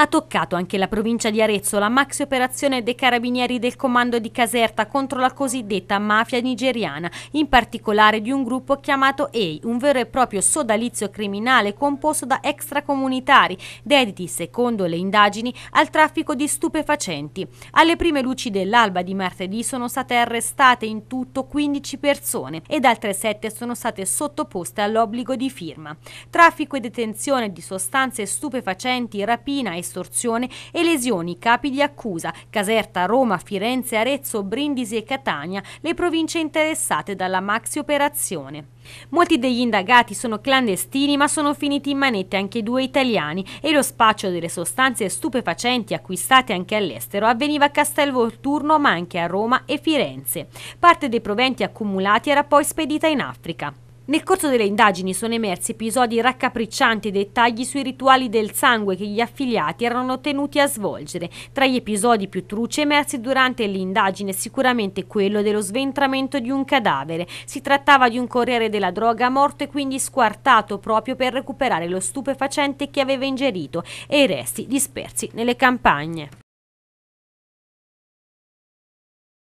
Ha toccato anche la provincia di Arezzo la maxi operazione dei carabinieri del comando di Caserta contro la cosiddetta mafia nigeriana, in particolare di un gruppo chiamato EI, un vero e proprio sodalizio criminale composto da extracomunitari, dediti, secondo le indagini, al traffico di stupefacenti. Alle prime luci dell'alba di martedì sono state arrestate in tutto 15 persone ed altre 7 sono state sottoposte all'obbligo di firma. Traffico e detenzione di sostanze stupefacenti, rapina e estorsione e lesioni capi di accusa Caserta, Roma, Firenze, Arezzo, Brindisi e Catania, le province interessate dalla maxi operazione. Molti degli indagati sono clandestini ma sono finiti in manette anche due italiani e lo spaccio delle sostanze stupefacenti acquistate anche all'estero avveniva a Castelvolturno ma anche a Roma e Firenze. Parte dei proventi accumulati era poi spedita in Africa. Nel corso delle indagini sono emersi episodi raccapriccianti dettagli sui rituali del sangue che gli affiliati erano tenuti a svolgere. Tra gli episodi più truci emersi durante l'indagine è sicuramente quello dello sventramento di un cadavere. Si trattava di un corriere della droga morto e quindi squartato proprio per recuperare lo stupefacente che aveva ingerito e i resti dispersi nelle campagne.